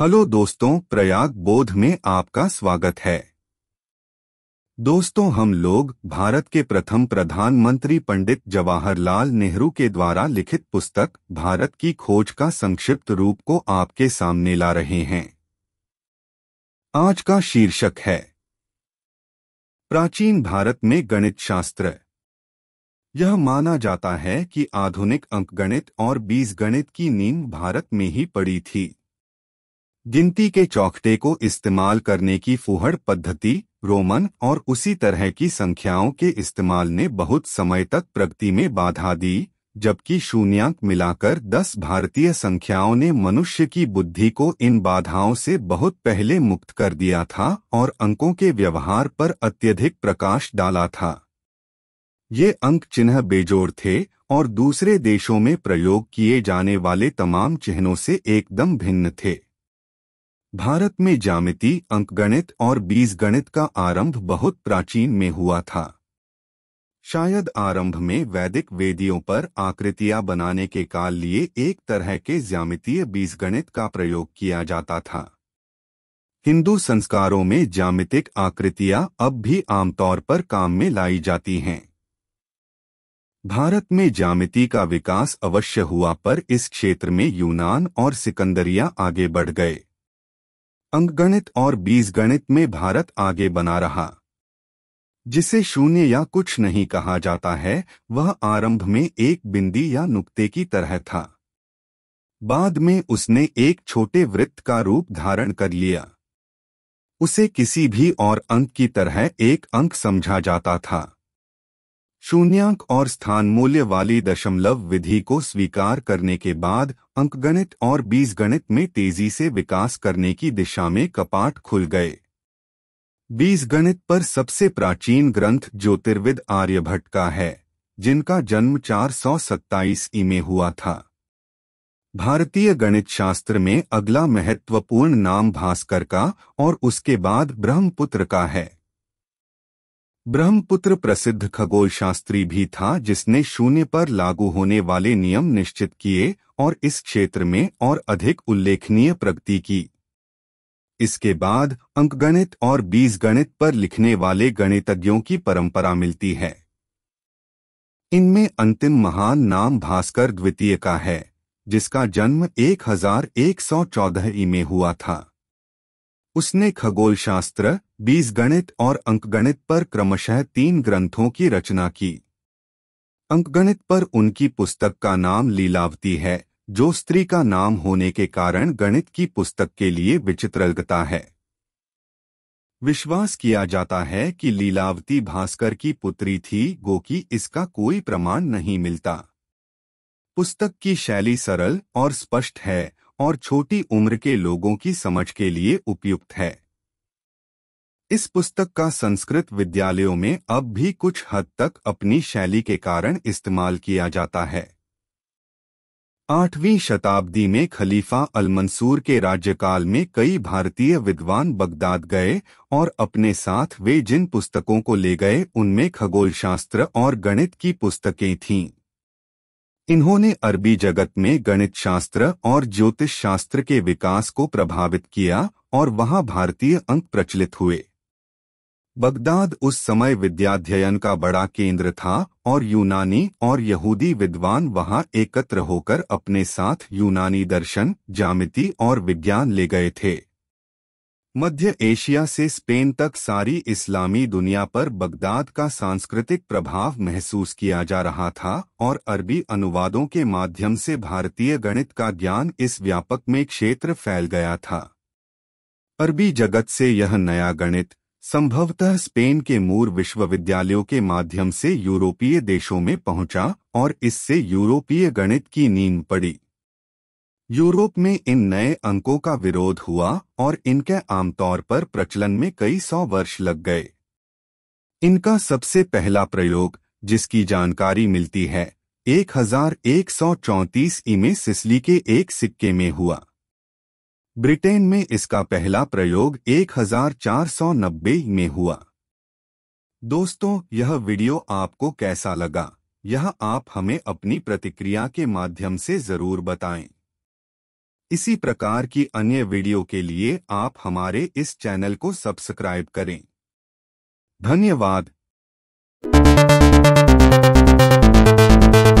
hello दोस्तों प्रयाग बोध में आपका स्वागत है दोस्तों हम लोग भारत के प्रथम प्रधानमंत्री पंडित जवाहरलाल नेहरू के द्वारा लिखित पुस्तक भारत की खोज का संक्षिप्त रूप को आपके सामने ला रहे हैं आज का शीर्षक है प्राचीन भारत में गणित शास्त्र यह माना जाता है कि आधुनिक अंकगणित और बीजगणित की नींव भारत में ही पड़ी थी गिनती के चौखटे को इस्तेमाल करने की फूहड़ पद्धति रोमन और उसी तरह की संख्याओं के इस्तेमाल ने बहुत समय तक प्रगति में बाधा दी जबकि शून्यांक मिलाकर दस भारतीय संख्याओं ने मनुष्य की बुद्धि को इन बाधाओं से बहुत पहले मुक्त कर दिया था और अंकों के व्यवहार पर अत्यधिक प्रकाश डाला था ये अंक चिन्ह बेजोड़ थे और दूसरे देशों में प्रयोग किए जाने वाले तमाम चिन्हों से एकदम भिन्न थे भारत में जामिति अंकगणित और बीजगणित का आरंभ बहुत प्राचीन में हुआ था शायद आरंभ में वैदिक वेदियों पर आकृतियां बनाने के काल लिए एक तरह के ज्यामितीय बीजगणित का प्रयोग किया जाता था हिंदू संस्कारों में ज्यामितिक आकृतियां अब भी आमतौर पर काम में लाई जाती हैं भारत में जामिति का विकास अवश्य हुआ पर इस क्षेत्र में यूनान और सिकंदरिया आगे बढ़ गए अंकगणित और बीजगणित में भारत आगे बना रहा जिसे शून्य या कुछ नहीं कहा जाता है वह आरंभ में एक बिंदी या नुक्ते की तरह था बाद में उसने एक छोटे वृत्त का रूप धारण कर लिया उसे किसी भी और अंक की तरह एक अंक समझा जाता था शून्यांक और स्थान मूल्य वाली दशमलव विधि को स्वीकार करने के बाद अंकगणित और बीजगणित में तेजी से विकास करने की दिशा में कपाट खुल गए बीजगणित पर सबसे प्राचीन ग्रंथ ज्योतिर्विद आर्यभट्ट का है जिनका जन्म चार सौ में हुआ था भारतीय गणित शास्त्र में अगला महत्वपूर्ण नाम भास्कर का और उसके बाद ब्रह्मपुत्र का है ब्रह्मपुत्र प्रसिद्ध खगोल शास्त्री भी था जिसने शून्य पर लागू होने वाले नियम निश्चित किए और इस क्षेत्र में और अधिक उल्लेखनीय प्रगति की इसके बाद अंकगणित और बीजगणित पर लिखने वाले गणितज्ञों की परंपरा मिलती है इनमें अंतिम महान नाम भास्कर द्वितीय का है जिसका जन्म 1114 ई में हुआ था उसने खगोलशास्त्र बीज गणित और अंकगणित पर क्रमशः तीन ग्रंथों की रचना की अंकगणित पर उनकी पुस्तक का नाम लीलावती है जो स्त्री का नाम होने के कारण गणित की पुस्तक के लिए विचित्र है विश्वास किया जाता है कि लीलावती भास्कर की पुत्री थी गो कि इसका कोई प्रमाण नहीं मिलता पुस्तक की शैली सरल और स्पष्ट है और छोटी उम्र के लोगों की समझ के लिए उपयुक्त है इस पुस्तक का संस्कृत विद्यालयों में अब भी कुछ हद तक अपनी शैली के कारण इस्तेमाल किया जाता है आठवीं शताब्दी में खलीफा अलमंसूर के राज्यकाल में कई भारतीय विद्वान बगदाद गए और अपने साथ वे जिन पुस्तकों को ले गए उनमें खगोलशास्त्र और गणित की पुस्तकें थीं इन्होंने अरबी जगत में गणित शास्त्र और ज्योतिष शास्त्र के विकास को प्रभावित किया और वहां भारतीय अंक प्रचलित हुए बगदाद उस समय विद्याध्ययन का बड़ा केंद्र था और यूनानी और यहूदी विद्वान वहां एकत्र होकर अपने साथ यूनानी दर्शन जामिति और विज्ञान ले गए थे मध्य एशिया से स्पेन तक सारी इस्लामी दुनिया पर बगदाद का सांस्कृतिक प्रभाव महसूस किया जा रहा था और अरबी अनुवादों के माध्यम से भारतीय गणित का ज्ञान इस व्यापक में क्षेत्र फैल गया था अरबी जगत से यह नया गणित संभवतः स्पेन के मूर विश्वविद्यालयों के माध्यम से यूरोपीय देशों में पहुंचा और इससे यूरोपीय गणित की नींद पड़ी यूरोप में इन नए अंकों का विरोध हुआ और इनके आमतौर पर प्रचलन में कई सौ वर्ष लग गए इनका सबसे पहला प्रयोग जिसकी जानकारी मिलती है 1134 ई में सिसली के एक सिक्के में हुआ ब्रिटेन में इसका पहला प्रयोग 1490 में हुआ दोस्तों यह वीडियो आपको कैसा लगा यह आप हमें अपनी प्रतिक्रिया के माध्यम से ज़रूर बताएं इसी प्रकार की अन्य वीडियो के लिए आप हमारे इस चैनल को सब्सक्राइब करें धन्यवाद